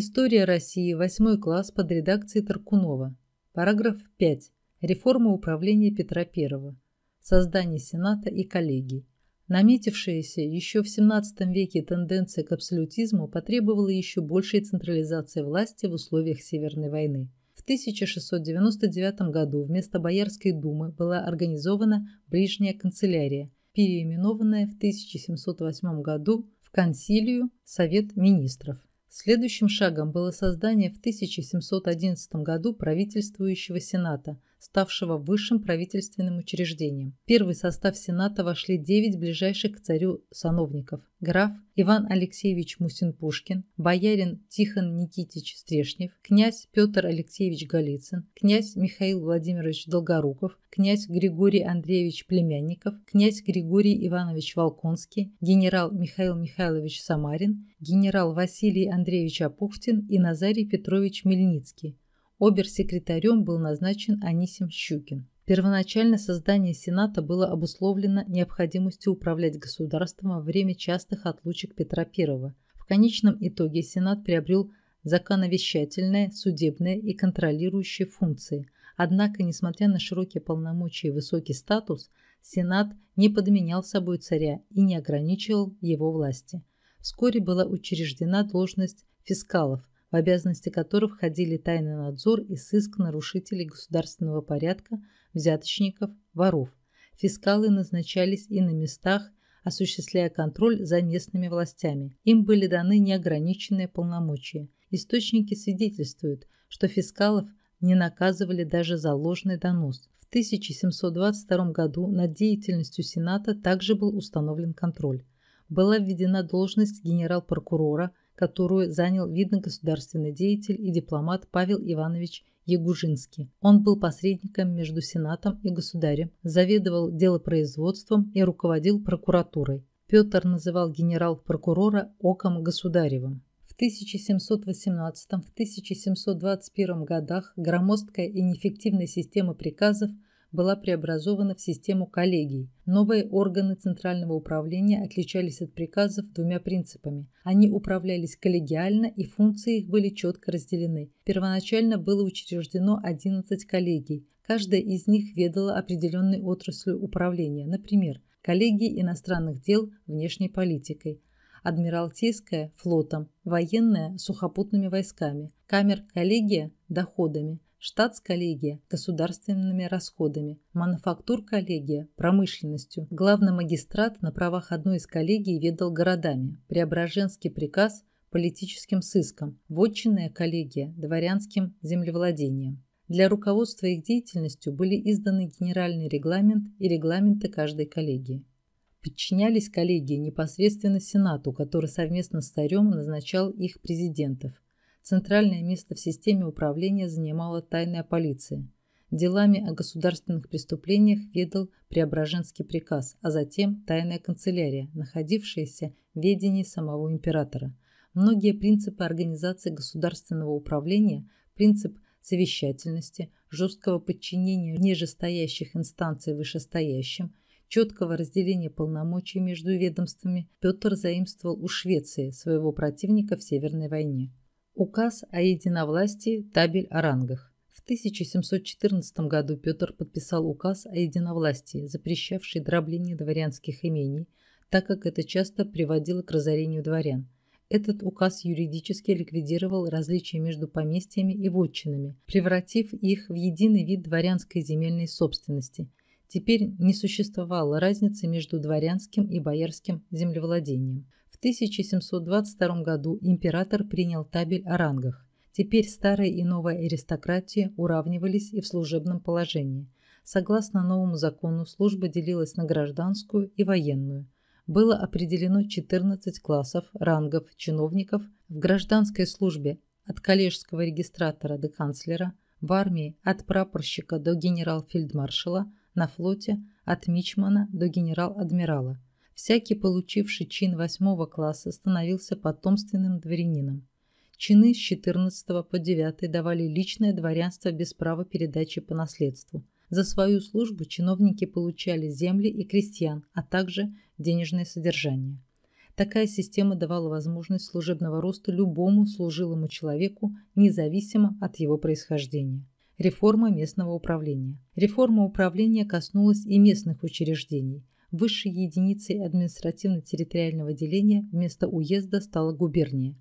История России, 8 класс под редакцией Таркунова. Параграф 5. Реформа управления Петра I. Создание Сената и коллегий. Наметившаяся еще в XVII веке тенденция к абсолютизму потребовала еще большей централизации власти в условиях Северной войны. В 1699 году вместо Боярской думы была организована Ближняя канцелярия, переименованная в 1708 году в Консилию Совет Министров. Следующим шагом было создание в 1711 году правительствующего Сената, ставшего высшим правительственным учреждением. В первый состав Сената вошли девять ближайших к царю сановников. Граф Иван Алексеевич Мусин-Пушкин, боярин Тихон Никитич Стрешнев, князь Петр Алексеевич Голицын, князь Михаил Владимирович Долгоруков, князь Григорий Андреевич Племянников, князь Григорий Иванович Волконский, генерал Михаил Михайлович Самарин, генерал Василий Андреевич Апухтин и Назарий Петрович Мельницкий – Обер-секретарем был назначен Анисим Щукин. Первоначально создание Сената было обусловлено необходимостью управлять государством во время частых отлучек Петра I. В конечном итоге Сенат приобрел законовещательные, судебные и контролирующие функции. Однако, несмотря на широкие полномочия и высокий статус, Сенат не подменял собой царя и не ограничивал его власти. Вскоре была учреждена должность фискалов – в обязанности которых входили тайный надзор и сыск нарушителей государственного порядка, взяточников, воров. Фискалы назначались и на местах, осуществляя контроль за местными властями. Им были даны неограниченные полномочия. Источники свидетельствуют, что фискалов не наказывали даже за ложный донос. В 1722 году над деятельностью Сената также был установлен контроль. Была введена должность генерал-прокурора – которую занял видный государственный деятель и дипломат Павел Иванович Ягужинский. Он был посредником между Сенатом и государем, заведовал делопроизводством и руководил прокуратурой. Петр называл генерал-прокурора оком государевым. В 1718-1721 годах громоздкая и неэффективная система приказов – была преобразована в систему коллегий. Новые органы Центрального управления отличались от приказов двумя принципами. Они управлялись коллегиально и функции их были четко разделены. Первоначально было учреждено 11 коллегий. Каждая из них ведала определенной отраслью управления, например, коллегии иностранных дел внешней политикой, Адмиралтейская – флотом, военная – сухопутными войсками, камер-коллегия – доходами, штатс-коллегия – государственными расходами, мануфактур-коллегия – промышленностью. Главный магистрат на правах одной из коллегий ведал городами, Преображенский приказ – политическим сыском, вотчинная коллегия – дворянским землевладением. Для руководства их деятельностью были изданы генеральный регламент и регламенты каждой коллегии. Подчинялись коллегии непосредственно Сенату, который совместно с царем назначал их президентов – Центральное место в системе управления занимала тайная полиция. Делами о государственных преступлениях ведал Преображенский приказ, а затем тайная канцелярия, находившаяся в ведении самого императора. Многие принципы организации государственного управления, принцип совещательности, жесткого подчинения нижестоящих инстанций вышестоящим – четкого разделения полномочий между ведомствами Петр заимствовал у Швеции, своего противника в Северной войне. Указ о единовластии табель о рангах. В 1714 году Петр подписал указ о единовластии, запрещавший дробление дворянских имений, так как это часто приводило к разорению дворян. Этот указ юридически ликвидировал различия между поместьями и вотчинами, превратив их в единый вид дворянской земельной собственности. Теперь не существовало разницы между дворянским и боярским землевладением. В 1722 году император принял табель о рангах. Теперь старая и новая аристократии уравнивались и в служебном положении. Согласно новому закону, служба делилась на гражданскую и военную. Было определено 14 классов, рангов, чиновников в гражданской службе от коллежского регистратора до канцлера, в армии от прапорщика до генерал-фельдмаршала, на флоте от мичмана до генерал-адмирала – Всякий, получивший чин восьмого класса, становился потомственным дворянином. Чины с 14 по 9 давали личное дворянство без права передачи по наследству. За свою службу чиновники получали земли и крестьян, а также денежное содержание. Такая система давала возможность служебного роста любому служилому человеку, независимо от его происхождения. Реформа местного управления. Реформа управления коснулась и местных учреждений – высшей единицей административно-территориального деления вместо уезда стала губерния.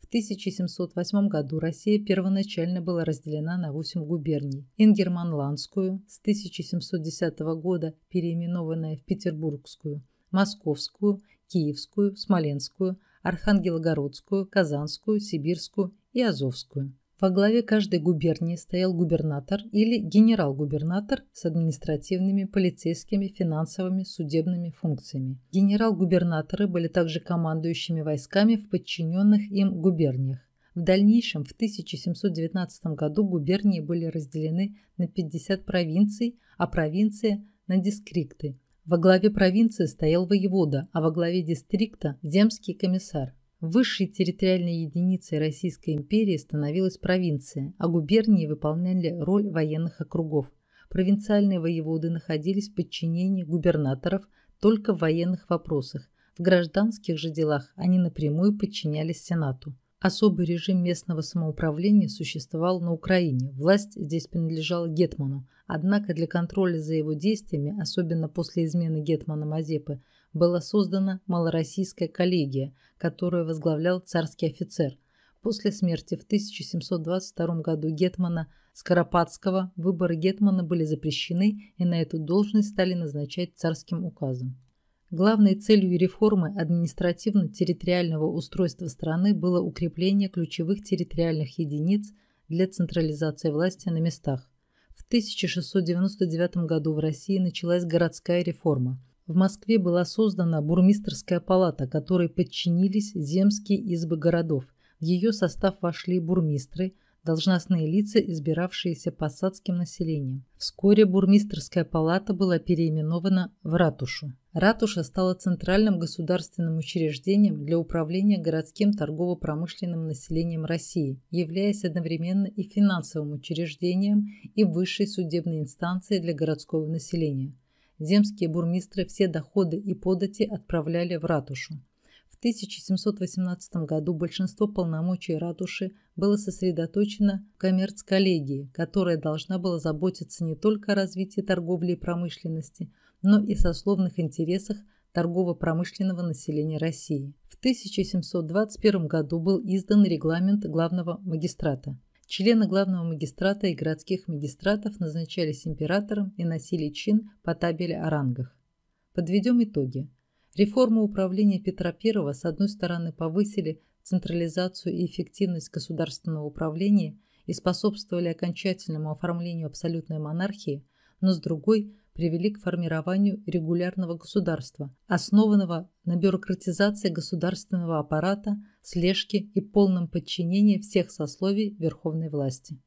В 1708 году Россия первоначально была разделена на 8 губерний. Ингерманландскую с 1710 года, переименованная в Петербургскую, Московскую, Киевскую, Смоленскую, Архангелогородскую, Казанскую, Сибирскую и Азовскую. Во главе каждой губернии стоял губернатор или генерал-губернатор с административными, полицейскими, финансовыми, судебными функциями. Генерал-губернаторы были также командующими войсками в подчиненных им губерниях. В дальнейшем в 1719 году губернии были разделены на 50 провинций, а провинции – на дискрикты. Во главе провинции стоял воевода, а во главе дистрикта – земский комиссар. Высшей территориальной единицей Российской империи становилась провинция, а губернии выполняли роль военных округов. Провинциальные воеводы находились в подчинении губернаторов только в военных вопросах, в гражданских же делах они напрямую подчинялись Сенату. Особый режим местного самоуправления существовал на Украине, власть здесь принадлежала Гетману, однако для контроля за его действиями, особенно после измены Гетмана Мазепы, была создана малороссийская коллегия, которую возглавлял царский офицер. После смерти в 1722 году Гетмана Скоропадского выборы Гетмана были запрещены и на эту должность стали назначать царским указом. Главной целью реформы административно-территориального устройства страны было укрепление ключевых территориальных единиц для централизации власти на местах. В 1699 году в России началась городская реформа, в Москве была создана бурмистерская палата, которой подчинились земские избы городов. В ее состав вошли бурмистры, должностные лица, избиравшиеся посадским населением. Вскоре бурмистерская палата была переименована в ратушу. Ратуша стала центральным государственным учреждением для управления городским торгово-промышленным населением России, являясь одновременно и финансовым учреждением, и высшей судебной инстанцией для городского населения – земские бурмистры все доходы и подати отправляли в ратушу. В 1718 году большинство полномочий ратуши было сосредоточено в коммерцколлегии, которая должна была заботиться не только о развитии торговли и промышленности, но и сословных интересах торгово-промышленного населения России. В 1721 году был издан регламент главного магистрата. Члены главного магистрата и городских магистратов назначались императором и носили чин по табели о рангах. Подведем итоги. Реформу управления Петра I с одной стороны повысили централизацию и эффективность государственного управления и способствовали окончательному оформлению абсолютной монархии, но с другой – привели к формированию регулярного государства, основанного на бюрократизации государственного аппарата, слежке и полном подчинении всех сословий верховной власти.